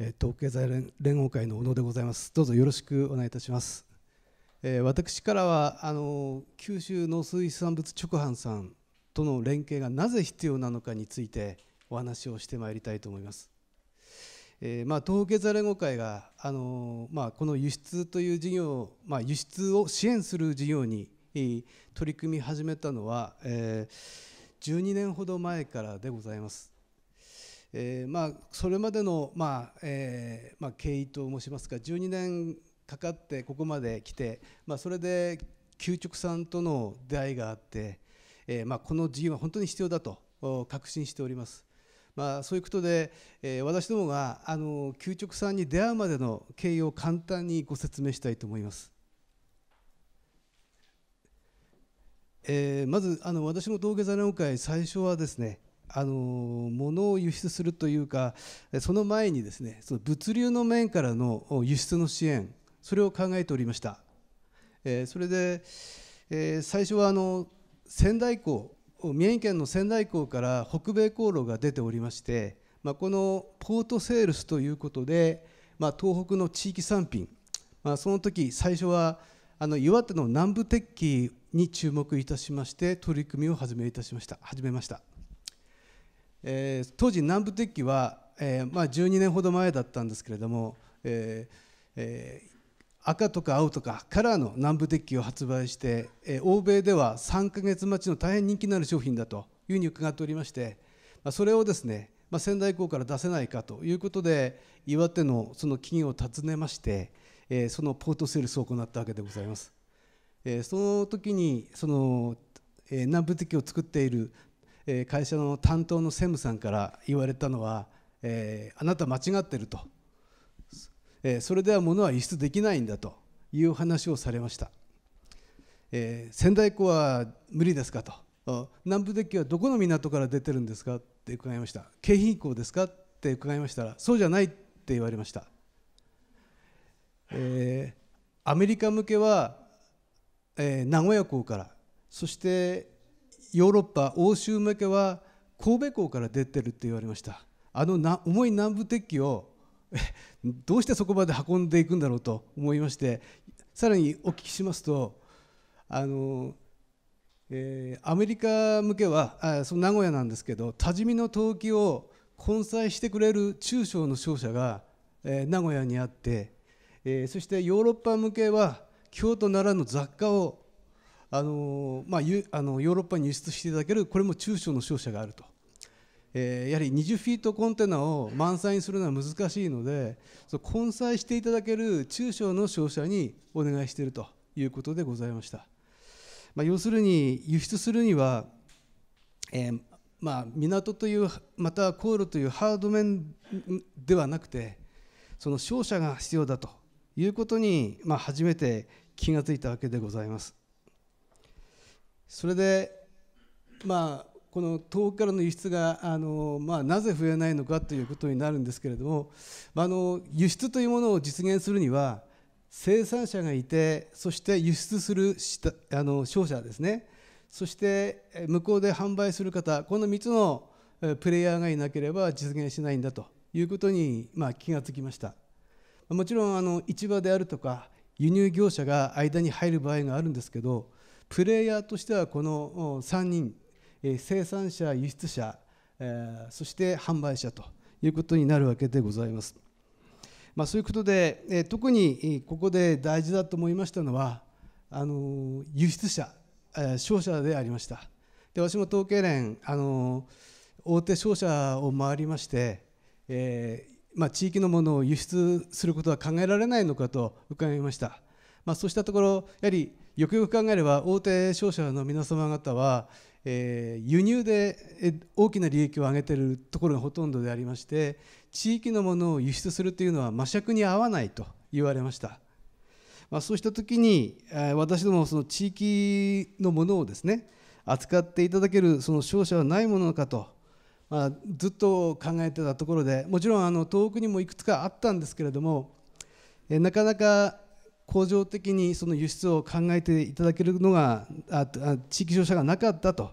え東北経済連合会の小野でございますどうぞよろしくお願いいたします、え私からはあの九州農水産物直販さんとの連携がなぜ必要なのかについてお話をしてまいりたいと思います、えまあ、東北経済連合会があの、まあ、この輸出という事業、まあ、輸出を支援する事業に取り組み始めたのは、え12年ほど前からでございます。えー、まあ、それまでの、まあえーまあ、経緯と申しますか12年かかってここまで来て、まあ、それで給直さんとの出会いがあって、えーまあ、この事業は本当に必要だと確信しております。まあ、そういうことで、えー、私どもがあの給直さんに出会うまでの経緯を簡単にご説明したいと思います。えー、まずあの私の道下座論会最初はですねあの物を輸出するというかその前にですねその物流の面からの輸出の支援それを考えておりました、えー、それで、えー、最初はあの仙台港宮城県の仙台港から北米航路が出ておりまして、まあ、このポートセールスということで、まあ、東北の地域産品、まあ、その時最初はあの岩手の南部鉄器に注目いたしまして取り組みを始めいたしました始めました。えー、当時南部鉄器は、えーまあ、12年ほど前だったんですけれども、えーえー、赤とか青とかカラーの南部鉄器を発売して、えー、欧米では3か月待ちの大変人気のある商品だというふうに伺っておりまして、まあ、それをですね、まあ、仙台港から出せないかということで岩手のその企業を訪ねまして、えー、そのポートセールスを行ったわけでございます。えー、その時にその、南部鉄器を作っているえ会社の担当の専務さんから言われたのは、えあなた間違ってると、えそれでは物は輸出できないんだという話をされました、え仙台港は無理ですかと南部デッキはどこの港から出てるんですかって伺いました京浜港ですかって伺いましたらそうじゃないって言われました、えアメリカ向けは、え名古屋港からそしてヨーロッパ欧州向けは神戸港から出てるって言われましたあのな重い南部鉄器をどうしてそこまで運んでいくんだろうと思いましてさらにお聞きしますとあの、えー、アメリカ向けはあその名古屋なんですけど多治見の陶器を混載してくれる中小の商社が、えー、名古屋にあって、えー、そしてヨーロッパ向けは京都奈良の雑貨をあのまあ、あのヨーロッパに輸出していただけるこれも中小の商社があると、えー、やはり20フィートコンテナを満載にするのは難しいのでそ混載していただける中小の商社にお願いしているということでございました、まあ、要するに輸出するには、えー、まあ、港というまた航路というハード面ではなくてその商社が必要だということに、まあ、初めて気がついたわけでございます。それでまあこの遠くからの輸出があの、まあ、なぜ増えないのかということになるんですけれども、まあの輸出というものを実現するには生産者がいてそして輸出するしたあの商社ですねそして向こうで販売する方この3つのプレイヤーがいなければ実現しないんだということに、まあ、気がつきましたもちろんあの市場であるとか輸入業者が間に入る場合があるんですけどプレイヤーとしてはこの3人生産者、輸出者そして販売者ということになるわけでございます。まあ、そういうことで特にここで大事だと思いましたのはあの輸出者商社でありましたで私も統計連あの大手商社を回りまして、えー、まあ、地域のものを輸出することは考えられないのかと伺いました、まあ、そうしたところやはりよくよく考えれば大手商社の皆様方は、えー、輸入で大きな利益を上げているところがほとんどでありまして地域のものを輸出するというのは摩擦に合わないと言われました、まあ、そうした時に私どもその地域のものをですね扱っていただけるその商社はないものかと、まあ、ずっと考えてたところでもちろんあの東北にもいくつかあったんですけれどもなかなか恒常的にその輸出を考えていただけるのが地域商社がなかったと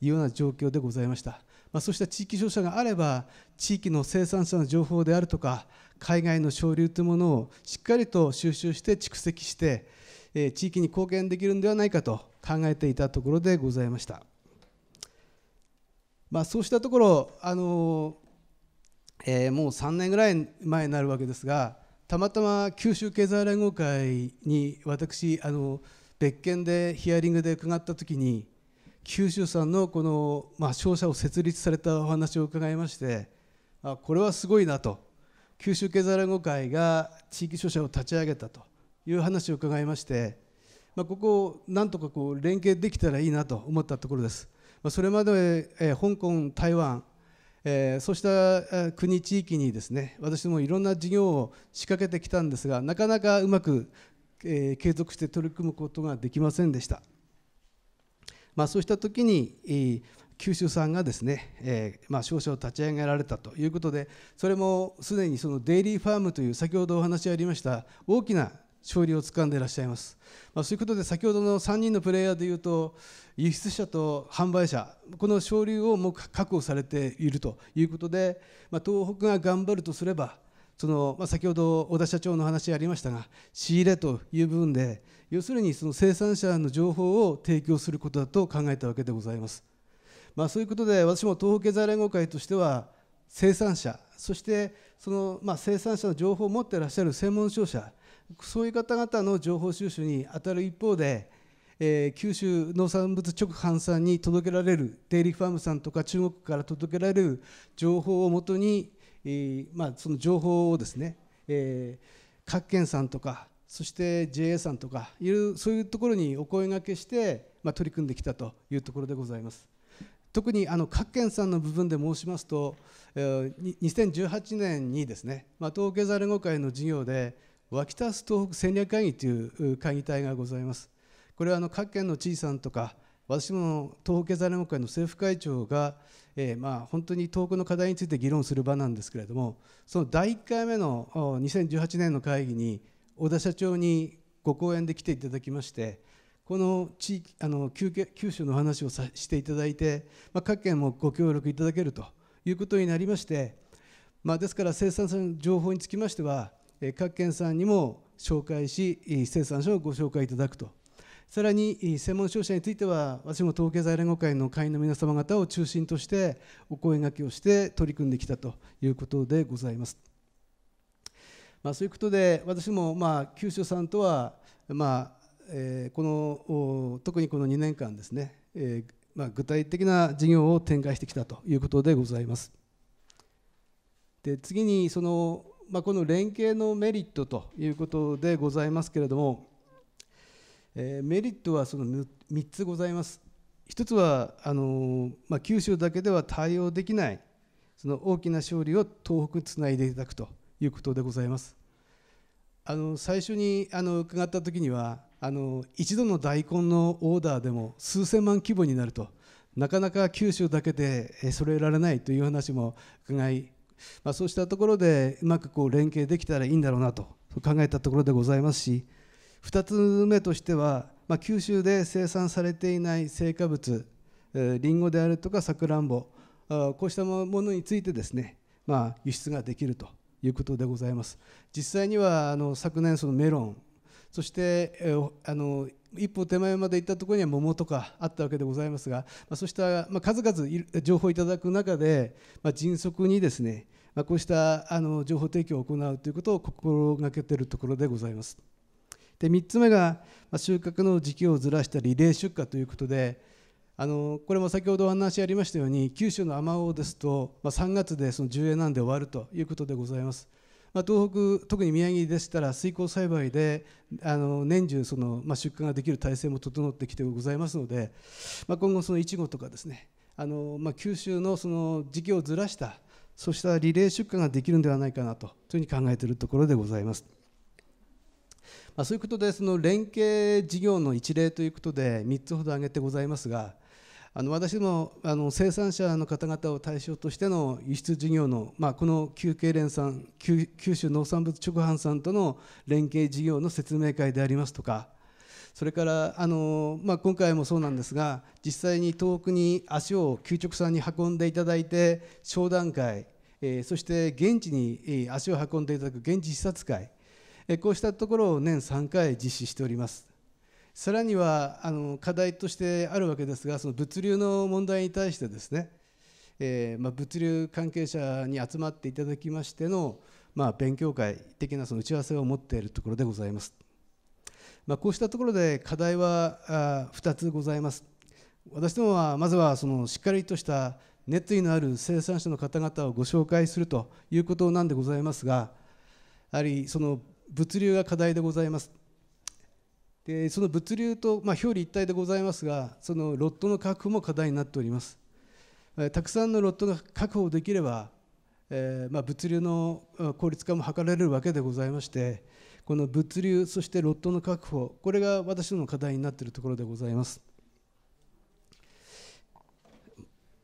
いうような状況でございました。まあ、そうした地域商社があれば地域の生産者の情報であるとか海外の省流というものをしっかりと収集して蓄積して、え地域に貢献できるのではないかと考えていたところでございました、まあ、そうしたところ、あのえー、もう3年ぐらい前になるわけですがたまたま九州経済連合会に私あの別件でヒアリングで伺った時に九州さんのこの、まあ、商社を設立されたお話を伺いましてあこれはすごいなと九州経済連合会が地域商社を立ち上げたという話を伺いまして、まあ、ここをなんとかこう連携できたらいいなと思ったところです。まあ、それまで、え香港、台湾、えー、そうした国地域にですね私もいろんな事業を仕掛けてきたんですがなかなかうまく、えー、継続して取り組むことができませんでした、まあ、そうした時に、えー、九州さんがですね、えまあ、商社立ち上げられたということでそれもすでにそのデイリーファームという先ほどお話ありました大きな勝利をつかんでいらっしゃいます、まあ、そういうことで先ほどの3人のプレイヤーでいうと輸出者と販売者この昇流をもう確保されているということで、まあ、東北が頑張るとすればその、まあ、先ほど小田社長の話ありましたが仕入れという部分で要するにその生産者の情報を提供することだと考えたわけでございます、まあ、そういうことで私も東北経済連合会としては生産者そしてその、まあ、生産者の情報を持っていらっしゃる専門商社そういう方々の情報収集に当たる一方で、えー、九州農産物直販さんに届けられるデイリーファームさんとか中国から届けられる情報をもとに、えー、まあ、その情報をですね、えー、各県さんとかそして JA さんとかいうそういうところにお声がけして、まあ、取り組んできたというところでございます。特にあの各県さんの部分で申しますと、えー、2018年にですね、まあ、統計済連会の事業で脇田東北戦略会議という会議体がございます。これはあの各県の知事さんとか私も東北経済連合会の政府会長が、えー、まあ本当に東北の課題について議論する場なんですけれどもその第1回目の2018年の会議に小田社長にご講演で来ていただきましてこの地域あの九州の話をさしていただいて、まあ、各県もご協力いただけるということになりまして、まあ、ですから生産者の情報につきましては各県さんにも紹介し、生産者をご紹介いただくと、さらに専門商社については、私も統計財連合会の会員の皆様方を中心として、お声がけをして取り組んできたということでございます。まあ、そういうことで、私もまあ九州さんとは、まあえー、この特にこの2年間ですね、えーまあ、具体的な事業を展開してきたということでございます。で次にそのまあ、この連携のメリットということでございますけれども、えー、メリットはその3つございます。1つはあの、まあ、九州だけでは対応できないその大きな勝利を東北につないでいただくということでございます。あの最初にあの伺った時にはあの一度の大根のオーダーでも数千万規模になるとなかなか九州だけでそえられないという話も伺いまあ、そうしたところでうまくこう連携できたらいいんだろうなと考えたところでございますし2つ目としては、まあ、九州で生産されていない成果物りんごであるとかさくらんぼこうしたものについてですね、まあ、輸出ができるということでございます実際にはあの昨年そのメロンそしてあの一歩手前まで行ったところには桃とかあったわけでございますが、まあ、そうした、まあ、数々情報をいただく中で、まあ、迅速にですね、まあ、こうしたあの情報提供を行うということを心がけているところでございます。で3つ目が、まあ、収穫の時期をずらしたリレー出荷ということであのこれも先ほどお話ありましたように九州のあまおうですと、まあ、3月でその10円なんで終わるということでございます。まあ、東北特に宮城でしたら水耕栽培であの年中その、まあ、出荷ができる体制も整ってきてございますので、まあ、今後そのいちごとかですねあの、まあ、九州のその時期をずらしたそうしたリレー出荷ができるんではないかなというふうに考えているところでございます。まあ、そういうことでその連携事業の一例ということで3つほど挙げてございますがあの私もあの生産者の方々を対象としての輸出事業の、まあ、この休憩連さん九州農産物直販さんとの連携事業の説明会でありますとかそれからあの、まあ、今回もそうなんですが実際に遠くに足を給直さんに運んでいただいて商談会、えー、そして現地に足を運んでいただく現地視察会、えー、こうしたところを年3回実施しております。さらにはあの課題としてあるわけですがその物流の問題に対してですね、えー、まあ、物流関係者に集まっていただきましての、まあ、勉強会的なその打ち合わせを持っているところでございます。まあ、こうしたところで課題は2つございます。私どもはまずはそのしっかりとした熱意のある生産者の方々をご紹介するということなんでございますがやはりその物流が課題でございます。でその物流と、まあ、表裏一体でございますがそのロットの確保も課題になっておりますたくさんのロットが確保できれば、えー、まあ、物流の効率化も図られるわけでございましてこの物流そしてロットの確保これが私どもの課題になっているところでございます、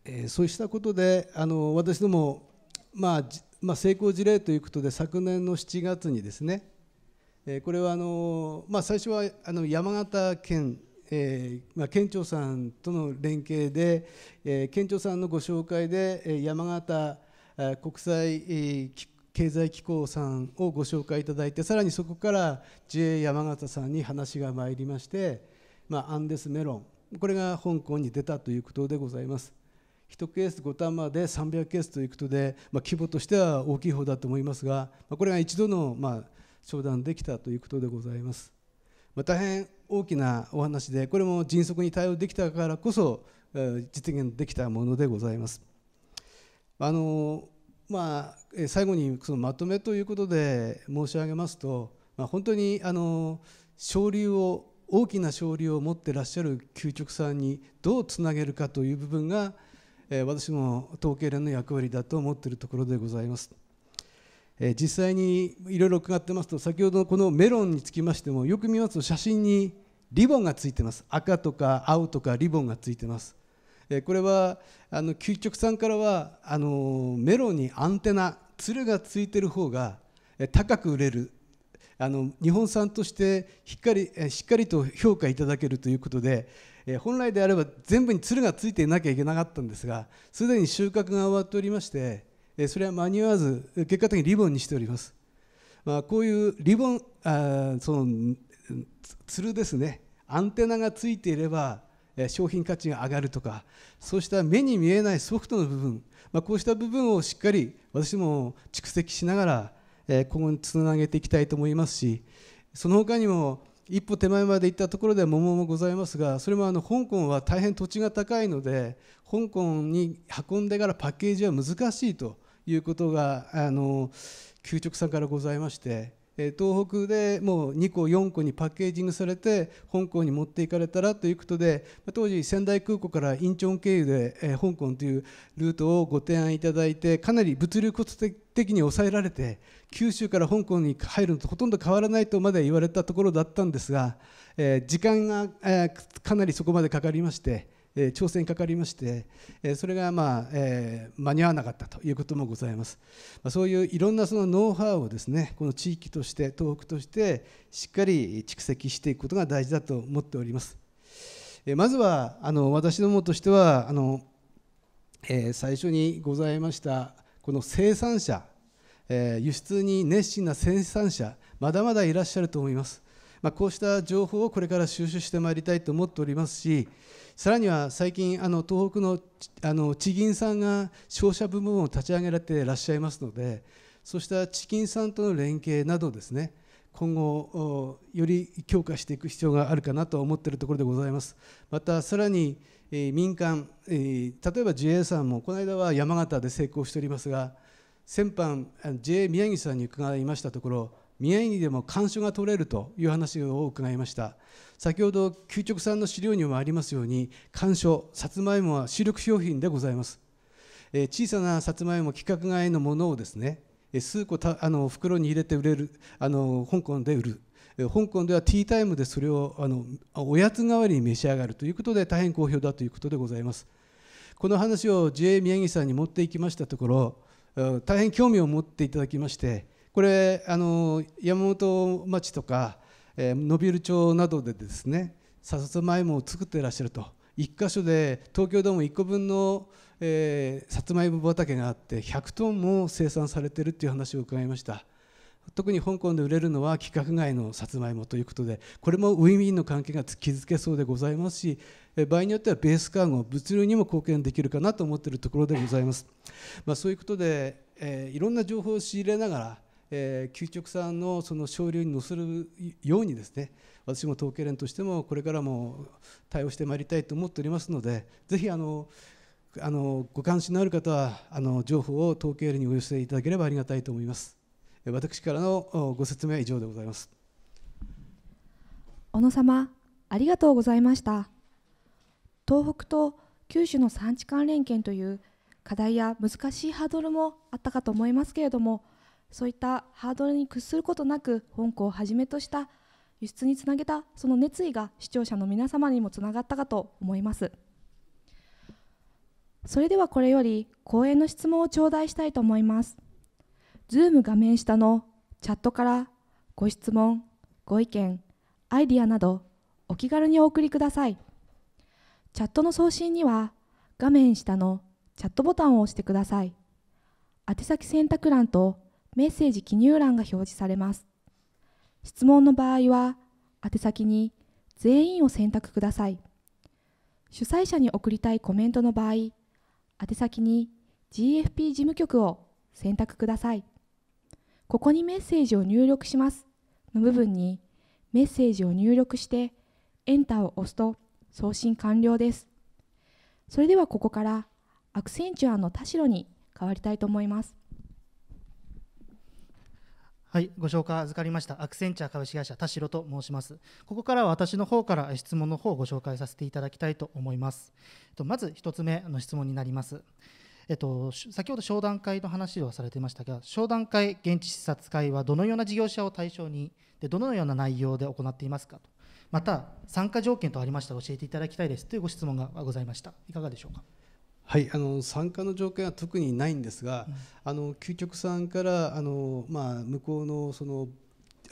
えー、そうしたことであの私ども、まあ、まあ、成功事例ということで昨年の7月にですねえこれはあの、まあ、最初はあの山形県えーまあ、県庁さんとの連携で、えー、県庁さんのご紹介で、え山形国際、えー、経済機構さんをご紹介いただいてさらにそこから JA 山形さんに話が参りまして、まあ、アンデスメロンこれが香港に出たということでございます。1ケース5玉で300ケースということで、まあ、規模としては大きい方だと思いますが、まあ、これが一度の、まあ、商談できたということでございます。まあ、大変大きなお話でこれも迅速に対応できたからこそ実現できたものでございます。あのまあ、最後にそのまとめということで申し上げますと、まあ、本当にあの昇流を大きな勝利を持ってらっしゃる究極さんにどうつなげるかという部分が私も統計連の役割だと思っているところでございます。え実際にいろいろ伺ってますと先ほどのこのメロンにつきましてもよく見ますと写真にリボンがついてます赤とか青とかリボンがついてますこれはあの究極さんからはあのメロンにアンテナつるがついてる方が高く売れるあの日本産としてしっかりしっかりと評価いただけるということで本来であれば全部につるがついていなきゃいけなかったんですがすでに収穫が終わっておりましてえそれは間に合わず結果的にリボンにしております、まあ、こういうリボンあそのつるですねアンテナがついていれば商品価値が上がるとかそうした目に見えないソフトの部分、まあ、こうした部分をしっかり私も蓄積しながら今後につなげていきたいと思いますしその他にも一歩手前まで行ったところでは桃もございますがそれもあの香港は大変土地が高いので香港に運んでからパッケージは難しいということがあの給食さんからございまして、え東北でもう2個4個にパッケージングされて香港に持っていかれたらということで当時仙台空港からインチョン経由で、え香港というルートをご提案いただいてかなり物流コスト的に抑えられて九州から香港に入るのとほとんど変わらないとまで言われたところだったんですが、え時間が、えかなりそこまでかかりまして。えー、挑戦かかりまして、えー、それが、まあえー、間に合わなかったということもございます、まあ、そういういろんなそのノウハウをですねこの地域として東北としてしっかり蓄積していくことが大事だと思っております、えー、まずはあの私どもとしてはあの、えー、最初にございましたこの生産者、えー、輸出に熱心な生産者まだまだいらっしゃると思いますまあ、こうした情報をこれから収集してまいりたいと思っておりますしさらには最近あの東北のあの地銀さんが商社部門を立ち上げられていらっしゃいますのでそうした地銀さんとの連携などですね今後より強化していく必要があるかなと思っているところでございますまたさらに、えー、民間、えー、例えば JA さんもこの間は山形で成功しておりますが先般 JA 宮城さんに伺いましたところ宮城にでも干渉が取れるという話を伺いました先ほど給食さんの資料にもありますように干渉さつまいもは主力商品でございます、えー、小さなさつまいも規格外のものをですね数個たあの袋に入れて売れるあの香港で売る香港ではティータイムでそれをあのおやつ代わりに召し上がるということで大変好評だということでございますこの話を JA 宮城さんに持っていきましたところ大変興味を持っていただきましてこれあの山本町とか延びる町などでですねさつまいもを作っていらっしゃると1箇所で東京ドーム1個分の、えー、さつまいも畑があって100トンも生産されてるっていう話を伺いました特に香港で売れるのは規格外のさつまいもということでこれもウィンウィンの関係が築けそうでございますし場合によってはベースカーゴ物流にも貢献できるかなと思っているところでございます、まあ、そういうことで、えー、いろんな情報を仕入れながらえー、究極さんのその省流に乗せるようにですね私も統計連としてもこれからも対応してまいりたいと思っておりますのでぜひあのあのご関心のある方はあの情報を統計連にお寄せいただければありがたいと思います私からのご説明は以上でございます小野様ありがとうございました東北と九州の産地関連携という課題や難しいハードルもあったかと思いますけれどもそういったハードルに屈することなく香港をはじめとした輸出につなげたその熱意が視聴者の皆様にもつながったかと思いますそれではこれより講演の質問を頂戴したいと思います Zoom 画面下のチャットからご質問ご意見アイディアなどお気軽にお送りくださいチャットの送信には画面下のチャットボタンを押してください宛先選択欄とメッセージ記入欄が表示されます。質問の場合は、宛先に全員を選択ください。主催者に送りたいコメントの場合、宛先に GFP 事務局を選択ください。ここにメッセージを入力しますの部分にメッセージを入力して Enter を押すと送信完了です。それではここからアクセンチュアの田代に変わりたいと思います。はい、ご紹介預かりましたアクセンチャー株式会社田代と申します。ここからは私の方から質問の方をご紹介させていただきたいと思います。まず1つ目の質問になります。えっと、先ほど商談会の話をされていましたが、商談会、現地視察会はどのような事業者を対象に、でどのような内容で行っていますかと、また参加条件とありましたら教えていただきたいですというご質問がございました。いかがでしょうか。はいあの参加の条件は特にないんですが、うん、あの究極さんからあの、まあ、向こうのその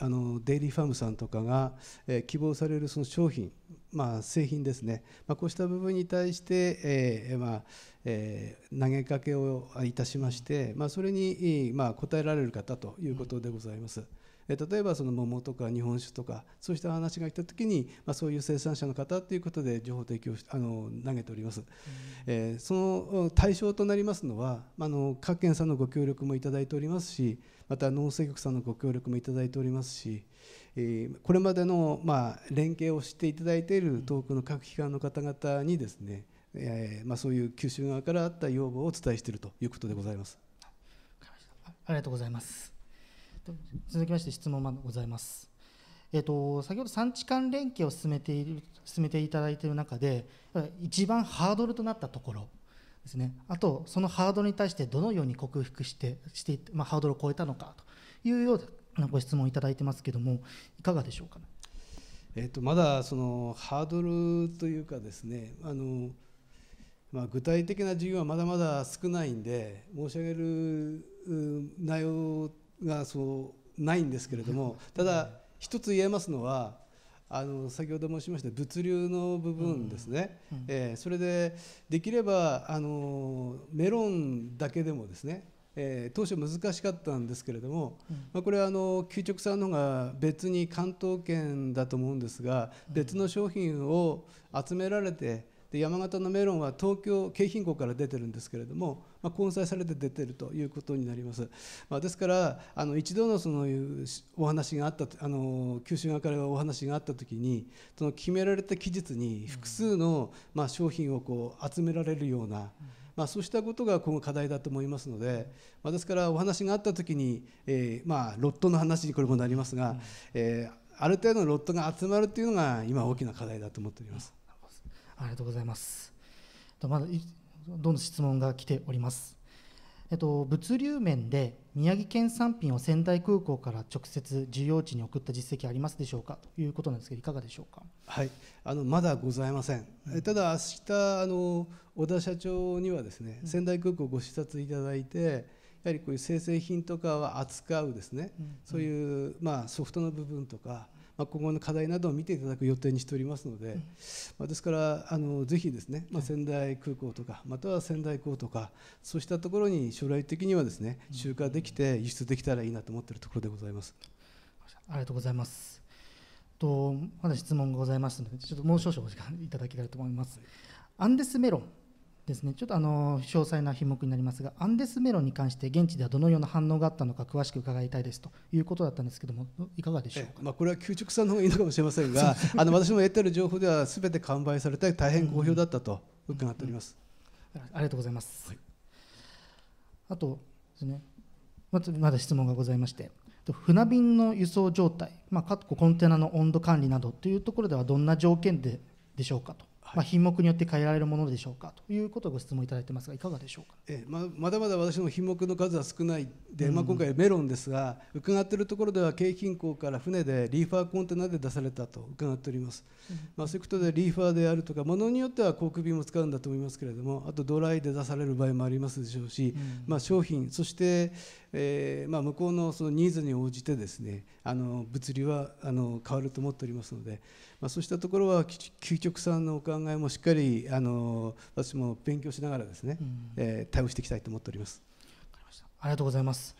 あのデイリーファームさんとかが、えー、希望されるその商品、まあ、製品ですね、まあ、こうした部分に対して、えー、まあえー、投げかけをいたしまして、まあ、それに、まあ、答えられる方ということでございます。うん例えばその桃とか日本酒とかそうした話が来た時に、まあ、そういう生産者の方ということで情報提供あの投げております、うん、えー、その対象となりますのは、まあの各県さんのご協力もいただいておりますしまた農政局さんのご協力もいただいておりますし、えー、これまでの、まあ、連携をしていただいている東北の各機関の方々にですね、えー、まあ、そういう九州側からあった要望をお伝えしているということでございます。ありがとうございます。続きまして質問でございます。えっと、先ほど産地間連携を進めている進めていただいている中で一番ハードルとなったところですねあとそのハードルに対してどのように克服してして、まあ、ハードルを超えたのかというようなご質問をいただいてますけどもいかがでしょうか、ね、えっと、まだそのハードルというかですねあの、まあ、具体的な授業はまだまだ少ないんで申し上げる内容がそうないんですけれどもただ一つ言えますのはあの先ほど申しました物流の部分ですね、えそれでできればあのメロンだけでもですね、え当初難しかったんですけれども、まあ、これはあの給食さんの方が別に関東圏だと思うんですが、別の商品を集められてで山形のメロンは東京京浜港から出てるんですけれどもまあ、混在されて出てるということになります、まあ、ですからあの一度のそのいうお話があったあの九州側からお話があった時にその決められた期日に複数の、まあ、商品をこう集められるような、まあ、そうしたことが今後課題だと思いますので、まあ、ですからお話があった時に、えー、まあロットの話にこれもなりますが、うん、えー、ある程度のロットが集まるというのが今大きな課題だと思っております。ありがとうございます。まだどんどん質問が来ております。えっと、物流面で宮城県産品を仙台空港から直接需要地に送った実績ありますでしょうかということなんですけどいかがでしょうか、はい、あのまだございません、うん、ただ明日あの小田社長にはですね、仙台空港をご視察いただいてやはりこういう生成品とかは扱うですね、うん、そういう、まあ、ソフトの部分とか、ま今後の課題などを見ていただく予定にしておりますので、まあ、ですからあのぜひですね、まあ、仙台空港とかまたは仙台港とかそうしたところに将来的にはですね集荷できて輸出できたらいいなと思っているところでございます。ありがとうございます。とまだ質問がございますので、ちょっともう少々お時間いただけたらと思います。アンデスメロンですねちょっとあの詳細な品目になりますがアンデスメロンに関して現地ではどのような反応があったのか詳しく伺いたいですということだったんですけどもいかがでしょうか、まあ、これは給食さんの方がいいのかもしれませんが あの私も得てる情報では全て完売されて大変好評だったと伺っております、うんうんうん、ありがとうございます、はい、あとですねままだ質問がございまして船便の輸送状態、まあ、コンテナの温度管理などというところではどんな条件ででしょうかとまあ、品目によって変えられるものでしょうかということをご質問いただいてますがいかがでしょうか、えままだまだ私の品目の数は少ないで、まあ、今回メロンですが伺っているところでは京浜港から船でリーファーコンテナで出されたと伺っております、うん、まあ、そういうことでリーファーであるとかものによっては航空便も使うんだと思いますけれどもあとドライで出される場合もありますでしょうし、うん、まあ、商品そしてえーまあ、向こうのそのニーズに応じてですねあの物流はあの変わると思っておりますので、まあ、そうしたところは究極さんのお考えもしっかりあの私も勉強しながらですね、うえー、対応していきたいと思っておりますありがとうございます。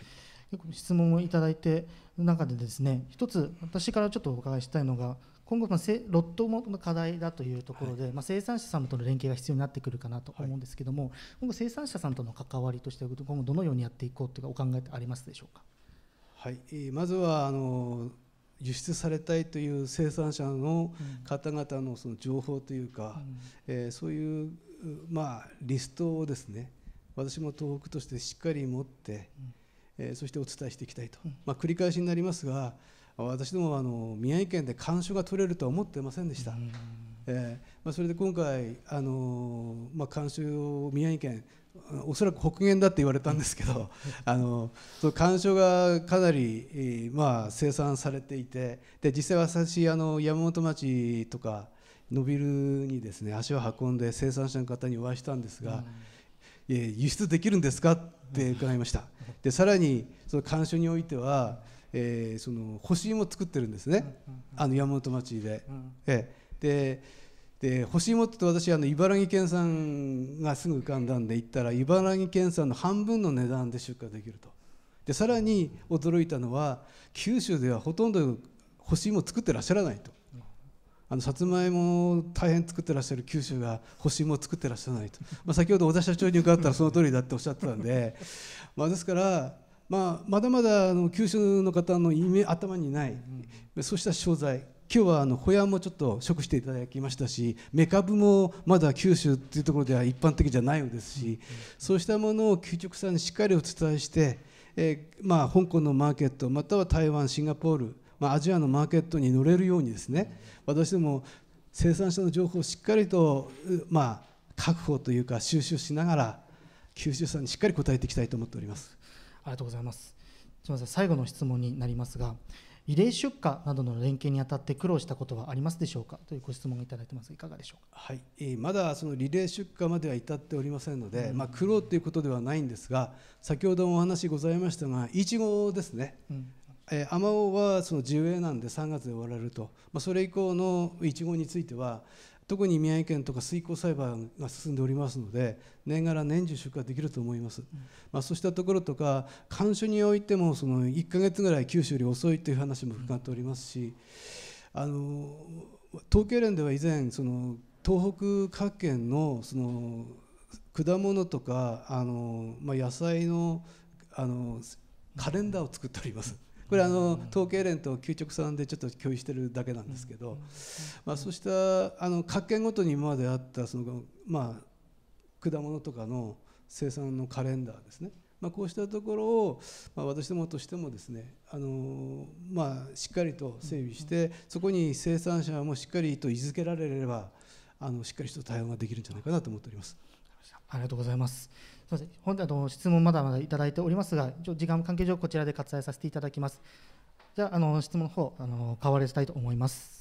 結構質問をいただいて中でですね一つ私からちょっとお伺いしたいのが今後、ロットの課題だというところで、はい、まあ、生産者さんとの連携が必要になってくるかなと思うんですけども、はい、今後、生産者さんとの関わりとしては、今後、どのようにやっていこうというか、お考えってありますでしょうか。はい、えまずはあの輸出されたいという生産者の方々のその情報というか、うん、えー、そういう、まあ、リストをですね私も東北としてしっかり持って、うん、えー、そしてお伝えしていきたいと、うん、まあ、繰り返しになりますが私どもあの宮城県で干渉が取れるとは思ってませんでした。えーまあ、それで今回、あのまあ、監修を宮城県おそらく北限だって言われたんですけど あのその鑑賞がかなり、まあ、生産されていてで実際私あの山本町とか伸ビルにですね足を運んで生産者の方にお会いしたんですが、うん、輸出できるんですかって伺いました でさらにその干渉においてはえー、その干し芋作ってるんですね、あの山本町で。ええ、でで干し芋って私あの茨城県産がすぐ浮かんだんで行ったら茨城県産の半分の値段で出荷できると。でさらに驚いたのは九州ではほとんど干し芋作ってらっしゃらないと。あのさつまいも大変作ってらっしゃる九州が干し芋を作ってらっしゃらないと、まあ、先ほど小田社長に伺ったらその通りだっておっしゃってたんで、まあ、ですからまあ、まだまだあの九州の方の頭にない、うん、そうした商材今日はあのホヤもちょっと食していただきましたしメカブもまだ九州っていうところでは一般的じゃないようですし、うん、そうしたものを究極さんにしっかりお伝えして、えー、まあ、香港のマーケットまたは台湾シンガポール、まあ、アジアのマーケットに乗れるようにですね私ども生産者の情報をしっかりと、まあ、確保というか収集しながら九州さんにしっかり応えていきたいと思っております。りがとうございます。すみません、最後の質問になりますが、異例出荷などの連携にあたって苦労したことはありますでしょうかというご質問をいただいてますいかがでしょうか、はいえー、まだそのリレー出荷までは至っておりませんので、うん、まあ、苦労ということではないんですが先ほどもお話ございましたがいちごですね、うん、えー、アマオはその自植なんで3月で終わられると、まあ、それ以降のいちごについては特に宮城県とか水耕栽培が進んでおりますので年がら年中出荷できると思います、うん、まあ、そうしたところとか甘酒においてもその1ヶ月ぐらい九州より遅いという話も伺っておりますし、あの統計連では以前その東北各県のその果物とかあの、まあ、野菜のあのカレンダーを作っております。これあの統計連と給直さんでちょっと共有してるだけなんですけど、まあ、そうしたあの各県ごとに今まであったその、まあ、果物とかの生産のカレンダーですね、まあ、こうしたところを、まあ、私どもとしてもですね、あのまあ、しっかりと整備して、そこに生産者もしっかりと位置づけられればあのしっかりと対応ができるんじゃないかなと思っております。ありがとうございます。すみません本あの質問まだまだいただいておりますが時間関係上こちらで割愛させていただきますじゃああの質問の方あの代わりしたいと思います